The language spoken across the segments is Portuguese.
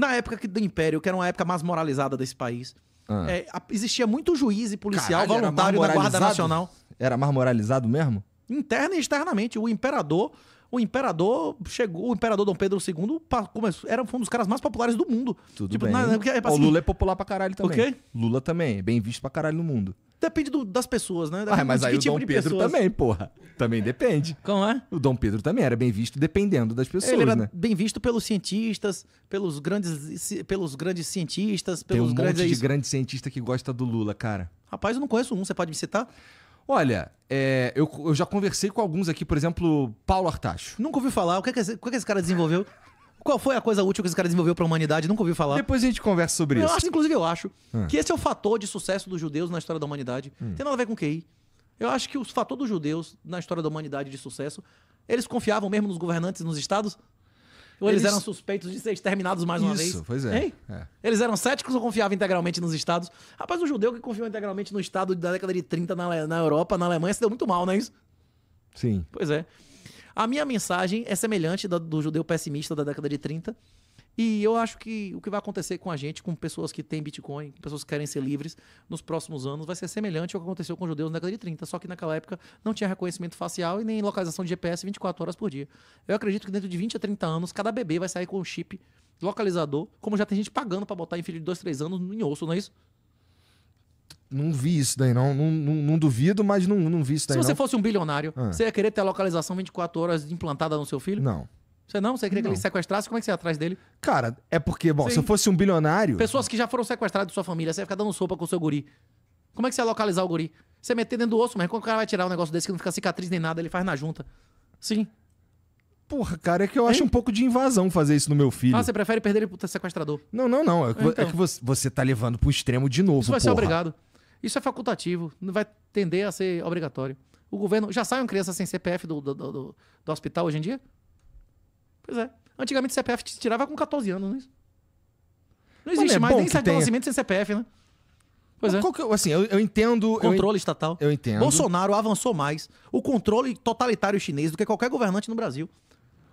Na época que, do Império, que era uma época mais moralizada desse país, ah. é, existia muito juiz e policial Caralho, voluntário da Guarda Nacional. Era mais moralizado mesmo? Interna e externamente. O imperador o imperador chegou, o imperador Dom Pedro II começou, era um dos caras mais populares do mundo. Tudo tipo, bem. Na, assim, o Lula é popular pra caralho também. Okay? Lula também, é bem visto pra caralho no mundo. Depende do, das pessoas, né? ah, mas aí o tipo Dom Pedro pessoas. também, porra. Também depende. Como é? O Dom Pedro também era bem visto dependendo das pessoas, Ele era né? bem visto pelos cientistas, pelos grandes, pelos grandes cientistas, pelos Tem um grandes... monte de grande cientista que gosta do Lula, cara. Rapaz, eu não conheço um, você pode me citar? Olha, é, eu, eu, já conversei com alguns aqui, por exemplo, Paulo Artacho. Nunca ouvi falar. O que, é que, esse, que, é que esse cara desenvolveu? Qual foi a coisa útil que esse cara desenvolveu para a humanidade? Nunca ouvi falar. Depois a gente conversa sobre eu isso. Acho, inclusive, eu acho hum. que esse é o fator de sucesso dos judeus na história da humanidade. Hum. Tem nada a ver com QI. Eu acho que o fator dos judeus na história da humanidade de sucesso, eles confiavam mesmo nos governantes nos estados, eles, eles, eram suspeitos de ser exterminados mais uma Isso, vez. Isso, pois é. é. Eles eram céticos ou confiavam integralmente nos estados? Rapaz, o judeu que confiou integralmente no estado da década de 30 na, na Europa, na Alemanha, se deu muito mal, não é isso? Sim. Pois é. A minha mensagem é semelhante da, do judeu pessimista da década de 30, e eu acho que o que vai acontecer com a gente, com pessoas que têm Bitcoin, com pessoas que querem ser livres, nos próximos anos vai ser semelhante ao que aconteceu com os judeus na década de 30, só que naquela época não tinha reconhecimento facial e nem localização de GPS 24 horas por dia. Eu acredito que dentro de 20 a 30 anos, cada bebê vai sair com um chip localizador, como já tem gente pagando para botar em filho de 2, 3 anos em osso, não é isso? Não vi isso daí, não. Não, não, não duvido, mas não, não vi isso daí. Se você não. fosse um bilionário, ah. você ia querer ter a localização 24 horas implantada no seu filho? Não. Você não? Você queria não. que ele sequestrasse? Como é que você ia atrás dele? Cara, é porque, bom, Sim. se eu fosse um bilionário. Pessoas que já foram sequestradas de sua família, você ia ficar dando sopa com o seu guri. Como é que você ia localizar o guri? Você meter dentro do osso, mas que o cara vai tirar um negócio desse que não fica cicatriz nem nada, ele faz na junta. Sim. Porra, cara, é que eu acho hein? um pouco de invasão fazer isso no meu filho. Ah, você prefere perder ele pro sequestrador? Não, não, não. É que, então. é que você, você tá levando pro extremo de novo, Isso vai porra. ser obrigado. Isso é facultativo. Não vai tender a ser obrigatório. O governo... Já sai uma criança sem CPF do, do, do, do hospital hoje em dia? Pois é. Antigamente CPF te tirava com 14 anos, né? não é isso? Não existe é mais nem certo de nascimento sem CPF, né? Pois é. Que, assim, eu, eu entendo. Controle eu estatal. Eu entendo. Bolsonaro avançou mais o controle totalitário chinês do que qualquer governante no Brasil.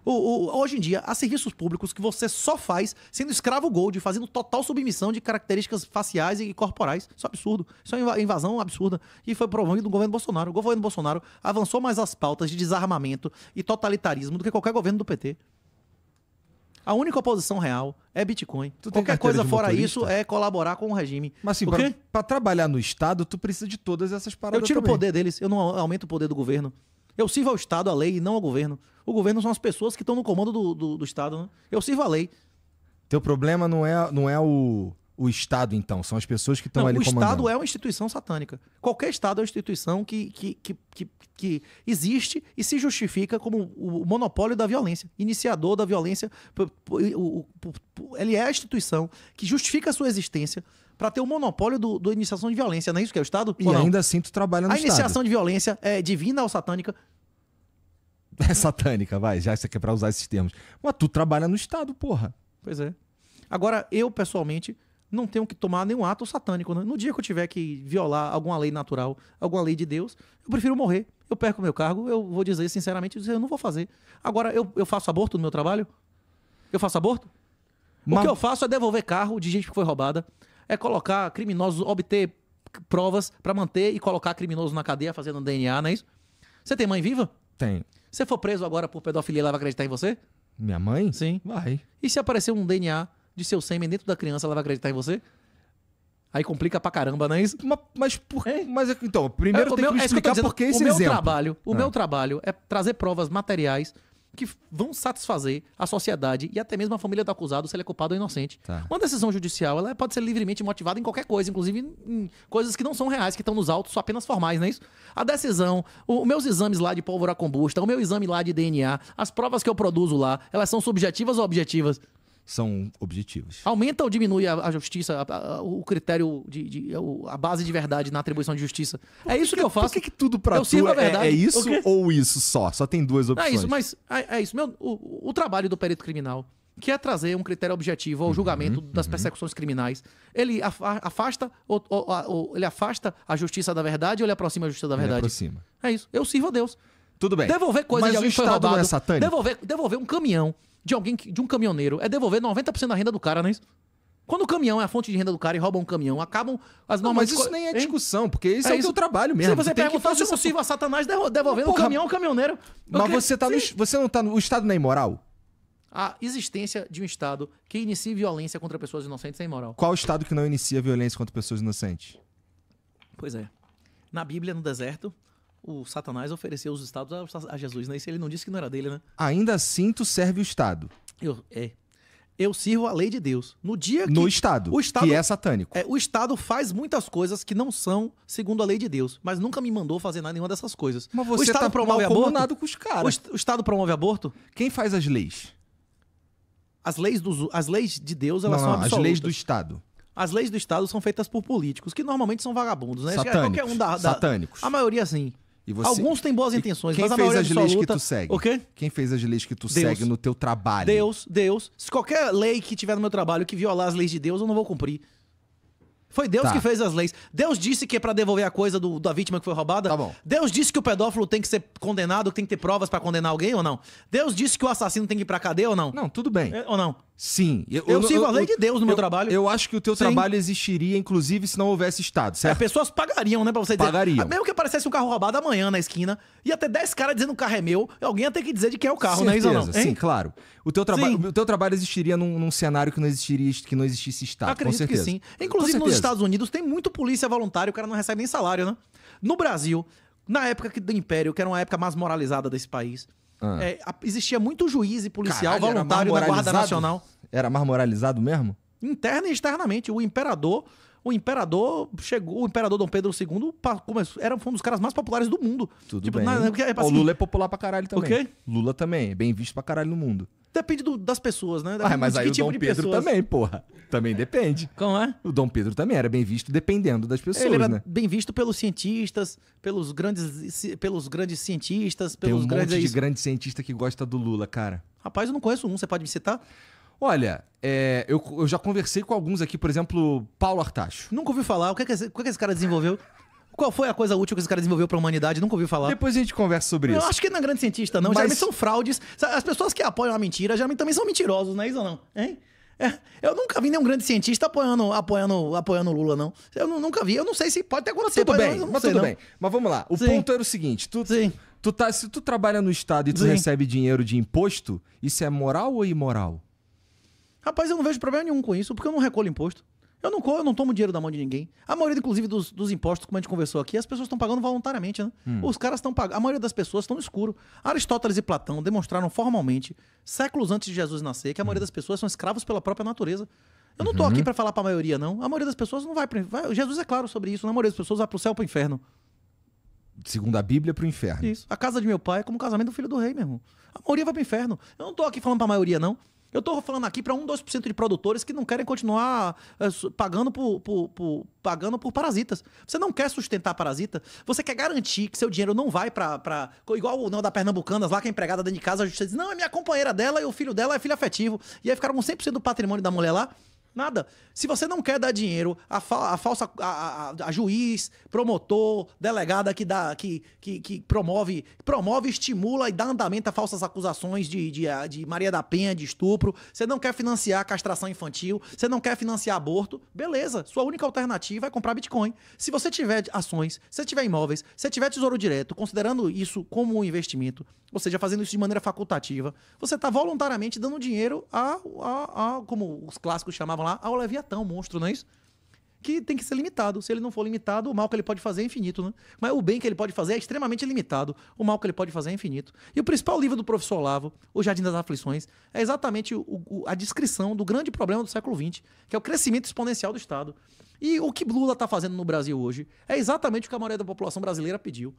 O, o, hoje em dia, há serviços públicos que você só faz sendo escravo gold, fazendo total submissão de características faciais e corporais. Isso é absurdo. Isso é uma invasão absurda. E foi promovido do governo Bolsonaro. O governo Bolsonaro avançou mais as pautas de desarmamento e totalitarismo do que qualquer governo do PT. A única oposição real é Bitcoin. Qualquer coisa fora isso é colaborar com o regime. Mas assim, para trabalhar no Estado, tu precisa de todas essas paradas. Eu tiro também. o poder deles, eu não aumento o poder do governo. Eu sirvo ao Estado, a lei, e não ao governo. O governo são as pessoas que estão no comando do, do, do Estado. Né? Eu sirvo a lei. Teu problema não é, não é o o Estado, então? São as pessoas que estão ali o comandando. O Estado é uma instituição satânica. Qualquer Estado é uma instituição que, que, que, que, que existe e se justifica como o monopólio da violência, iniciador da violência. Ele é a instituição que justifica a sua existência para ter o monopólio do, do, iniciação de violência. Não é isso que é o Estado? E ainda assim tu trabalha no Estado. A iniciação de violência é divina ou satânica? É satânica, vai, já que é pra usar esses termos. Mas tu trabalha no Estado, porra. Pois é. Agora, eu, pessoalmente, não tenho que tomar nenhum ato satânico. Né? No dia que eu tiver que violar alguma lei natural, alguma lei de Deus, eu prefiro morrer. Eu perco meu cargo, eu vou dizer sinceramente, eu não vou fazer. Agora, eu, eu faço aborto no meu trabalho? Eu faço aborto? Mas... O que eu faço é devolver carro de gente que foi roubada, é colocar criminosos, obter provas para manter e colocar criminosos na cadeia fazendo DNA, não é isso? Você tem mãe viva? Tem. Se for preso agora por pedofilia, ela vai acreditar em você? Minha mãe? Sim. Vai. E se aparecer um DNA de seu sêmen dentro da criança, ela vai acreditar em você? Aí complica pra caramba, não é isso? Mas, mas por é. Mas é então, primeiro é, tem meu, é que me explicar é por que esse o meu exemplo. Trabalho, o meu é. trabalho é trazer provas materiais que vão satisfazer a sociedade e até mesmo a família do acusado se ele é culpado ou inocente. Tá. Uma decisão judicial, ela pode ser livremente motivada em qualquer coisa, inclusive em coisas que não são reais, que estão nos autos, só apenas formais, não é isso? A decisão, os meus exames lá de pólvora combusta, o meu exame lá de DNA, as provas que eu produzo lá, elas são subjetivas ou objetivas? são objetivos. Aumenta ou diminui a, a justiça, a, a, o critério, de, de, a base de verdade na atribuição de justiça? É Por é isso que, que, eu faço. Por que, que tudo pra eu é, é, isso ou isso só? Só tem duas opções. É isso, mas é, é isso. Meu, o, o trabalho do perito criminal que é trazer um critério objetivo ao uhum, julgamento uhum, das uhum. persecuções criminais. Ele afasta ou, ou, ou, ele afasta a justiça da verdade ou ele aproxima a justiça da verdade? Ele aproxima. É isso. Eu sirvo a Deus. Tudo bem. Devolver coisas Mas de alguém o é roubado, é satânico? Devolver, devolver um caminhão de alguém, que, de um caminhoneiro, é devolver 90% da renda do cara, não é isso? Quando o caminhão é a fonte de renda do cara e rouba um caminhão, acabam as não, normas. mas isso nem é hein? discussão, porque isso é, é o teu trabalho mesmo. Se você, você perguntar se é possível a Satanás devolvendo o um caminhão ao caminhoneiro. Mas você, tá no, você não tá no. O Estado não é imoral? a existência de um Estado que inicie violência contra pessoas inocentes é imoral. Qual Estado que não inicia violência contra pessoas inocentes? Pois é. Na Bíblia, no deserto, o Satanás ofereceu os estados a, Jesus, né? Isso ele não disse que não era dele, né? Ainda assim, tu serve o Estado. Eu, é. Eu sirvo a lei de Deus. No dia que. No Estado. O Estado. Que é satânico. É, o Estado faz muitas coisas que não são segundo a lei de Deus, mas nunca me mandou fazer nada, nenhuma dessas coisas. Mas você o Estado tá promove aborto. com os caras. O, o Estado promove aborto? Quem faz as leis? As leis, dos, as leis de Deus, elas não, não, são absolutas. As leis do Estado. As leis do Estado são feitas por políticos, que normalmente são vagabundos, né? É satânicos. Qualquer um da, da, satânicos. A maioria, sim. Você... Alguns têm boas intenções, mas a maioria fez as leis que tu segue? O quê? Quem fez as leis que tu Deus. segue no teu trabalho? Deus, Deus. Se qualquer lei que tiver no meu trabalho que violar as leis de Deus, eu não vou cumprir. Foi Deus tá. que fez as leis. Deus disse que é pra devolver a coisa do, da vítima que foi roubada. Tá bom. Deus disse que o pedófilo tem que ser condenado, que tem que ter provas para condenar alguém ou não? Deus disse que o assassino tem que ir pra cadeia ou não? Não, tudo bem. É, ou não? Sim. Eu, eu, eu sigo eu, a lei de Deus no meu trabalho. Eu acho que o teu Sim. trabalho existiria, inclusive, se não houvesse Estado, certo? As é, pessoas pagariam, né, pra você dizer. Pagariam. Ah, mesmo que aparecesse um carro roubado amanhã na esquina, ia ter 10 caras dizendo o carro é meu, alguém ia ter que dizer de quem é o carro, né, Certeza. não? Sim, claro. O teu, traba... o teu trabalho existiria num, num, cenário que não, existiria, que não existisse Estado, Acredito com certeza. que sim. Inclusive, nos Estados Unidos tem muito polícia voluntária, o cara não recebe nem salário, né? No Brasil, na época do Império, que era uma época mais moralizada desse país, ah. É, existia muito juiz e policial Caralho, voluntário da Guarda Nacional. Era mais moralizado mesmo? Interna e externamente. O imperador o imperador chegou, o imperador Dom Pedro II começou, era, um dos caras mais populares do mundo. Tudo tipo, bem. Na, na, tipo assim, o Lula é popular pra caralho também. O quê? Lula também, é bem visto pra caralho no mundo. Depende do, das pessoas, né? ah, mas aí o tipo Dom Pedro pessoas. também, porra. Também é. depende. Como é? O Dom Pedro também era bem visto dependendo das pessoas, Ele era né? bem visto pelos cientistas, pelos grandes, pelos grandes cientistas, pelos Tem um grandes... monte de grande cientista que gosta do Lula, cara. Rapaz, eu não conheço um, você pode me citar? Olha, é, eu, eu, já conversei com alguns aqui, por exemplo, Paulo Artacho. Nunca ouvi falar. O que, é que, que é que esse cara desenvolveu? Qual foi a coisa útil que esse cara desenvolveu pra humanidade? Nunca ouvi falar. Depois a gente conversa sobre isso. Eu acho que não é grande cientista, não. Mas... Geralmente são fraudes. As pessoas que apoiam a mentira geralmente também são mentirosos, não é isso ou não? Hein? É, eu nunca vi nenhum grande cientista apoiando, apoiando, apoiando Lula, não. Eu nunca vi. Eu não sei se pode ter acontecido. Tudo bem, mas sei, tudo não. bem. Mas vamos lá. O Sim. ponto era o seguinte. Tu, Sim. Tu tá, se tu trabalha no Estado e tu Sim. recebe dinheiro de imposto, isso é moral ou imoral? Rapaz, eu não vejo problema nenhum com isso, porque eu não recolho imposto. Eu não, eu não tomo dinheiro da mão de ninguém. A maioria, inclusive, dos, dos impostos, como a gente conversou aqui, as pessoas estão pagando voluntariamente, né? Hum. Os caras estão pagando. A maioria das pessoas estão no escuro. Aristóteles e Platão demonstraram formalmente, séculos antes de Jesus nascer, que a maioria hum. das pessoas são escravos pela própria natureza. Eu não tô uhum. aqui para falar para a maioria, não. A maioria das pessoas não vai, para vai Jesus é claro sobre isso. Na né? A maioria das pessoas vai o céu para o inferno. Segundo a Bíblia, para o inferno. Isso. A casa de meu pai é como o casamento do filho do rei, meu irmão. A maioria vai para o inferno. Eu não tô aqui falando para a maioria, não. Eu estou falando aqui para 1, 2% de produtores que não querem continuar eh, pagando por, por, por, pagando por parasitas. Você não quer sustentar parasita, você quer garantir que seu dinheiro não vai para. Igual o não da Pernambucanas lá, que é empregada dentro de casa, a justiça diz: não, é minha companheira dela e o filho dela é filho afetivo. E aí ficaram com 100% do patrimônio da mulher lá. Nada. Se você não quer dar dinheiro a, fa a falsa a, a, a, juiz, promotor, delegada que dá que, que, que, promove, promove, estimula e dá andamento a falsas acusações de, de, de Maria da Penha, de estupro, você não quer financiar castração infantil, você não quer financiar aborto, beleza. Sua única alternativa é comprar Bitcoin. Se você tiver ações, se tiver imóveis, se tiver tesouro direto, considerando isso como um investimento, ou seja, fazendo isso de maneira facultativa, você está voluntariamente dando dinheiro a, a, a como os clássicos chamavam lá ao Leviatã, o monstro, não é isso? Que tem que ser limitado. Se ele não for limitado, o mal que ele pode fazer é infinito, né? Mas o bem que ele pode fazer é extremamente limitado. O mal que ele pode fazer é infinito. E o principal livro do professor Olavo, O Jardim das Aflições, é exatamente o, o, a descrição do grande problema do século XX, que é o crescimento exponencial do Estado. E o que Lula está fazendo no Brasil hoje é exatamente o que a maioria da população brasileira pediu.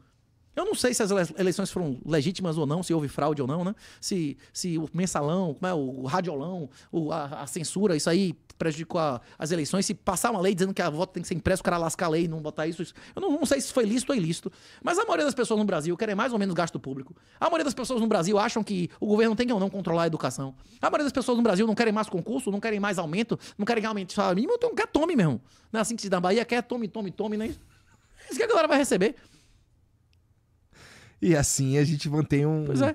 Eu não sei se as eleições foram legítimas ou não, se houve fraude ou não, né? Se, se o mensalão, como é, o radiolão, o, a, a, censura, isso aí prejudicou a, as eleições. Se passar uma lei dizendo que a voto tem que ser impresso, o cara lascar a lei e não botar isso, isso. Eu não, não, sei se foi lícito ou ilícito. Mas a maioria das pessoas no Brasil querem mais ou menos gasto público. A maioria das pessoas no Brasil acham que o governo tem que ou não controlar a educação. A maioria das pessoas no Brasil não querem mais concurso, não querem mais aumento, não querem aumento Fala, mínimo. Então quer tome, mesmo, irmão. Não é assim que se dá na Bahia, quer tome, tome, tome, né? Isso que a galera vai receber. E assim a gente mantém um. Pois é.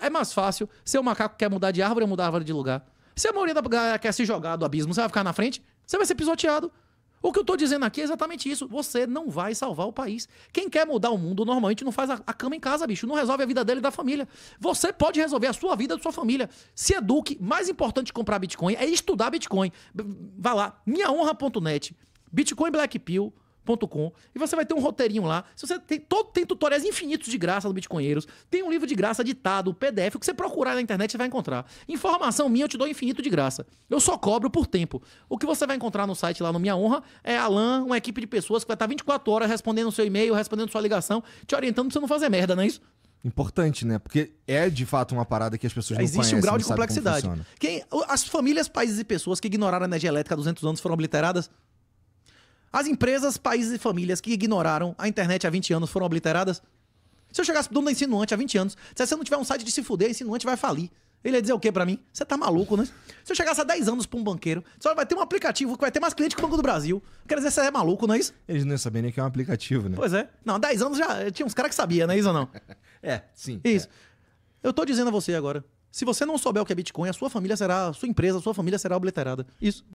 É mais fácil. Se o macaco quer mudar de árvore, mudar a árvore de lugar. Se a maioria da galera eh, quer se jogar do abismo, você vai ficar na frente, você vai ser pisoteado. O que eu tô dizendo aqui é exatamente isso. Você não vai salvar o país. Quem quer mudar o mundo normalmente não faz a, cama em casa, bicho. Não resolve a vida dele e da família. Você pode resolver a sua vida da sua família. Se eduque. Mais importante comprar Bitcoin é estudar Bitcoin. Vá lá, minhaonra.net, Bitcoin Black Pill bitcoinheiros.com e você vai ter um roteirinho lá. Se você tem, todo, tem tutoriais infinitos de graça do Bitcoinheiros, tem um livro de graça ditado, PDF, o que você procurar na internet você vai encontrar. Informação minha eu te dou infinito de graça. Eu só cobro por tempo. O que você vai encontrar no site lá no Minha Honra é Alan, uma equipe de pessoas que vai estar 24 horas respondendo o seu e-mail, respondendo sua ligação, te orientando pra você não fazer merda, não é isso? Importante, né? Porque é de fato uma parada que as pessoas não Existe conhecem, um grau de complexidade. Quem, as famílias, países e pessoas que ignoraram a energia elétrica há 200 anos foram obliteradas. As empresas, países e famílias que ignoraram a internet há 20 anos foram obliteradas? Se eu chegasse pro dono da Insinuante há 20 anos, se você não tiver um site de se fuder, a Insinuante vai falir. Ele ia dizer o quê para mim? Você tá maluco, né? Se eu chegasse há 10 anos pra um banqueiro, só vai ter um aplicativo que vai ter mais cliente que o Banco do Brasil. Quer dizer, você é maluco, não é isso? Eles não sabem nem que é um aplicativo, né? Pois é. Não, há 10 anos já tinha uns caras que sabiam, não é isso ou não? é, sim. É. Isso. É. Eu tô dizendo a você agora. Se você não souber o que é Bitcoin, a sua família será, a sua empresa, a sua família será obliterada. Isso.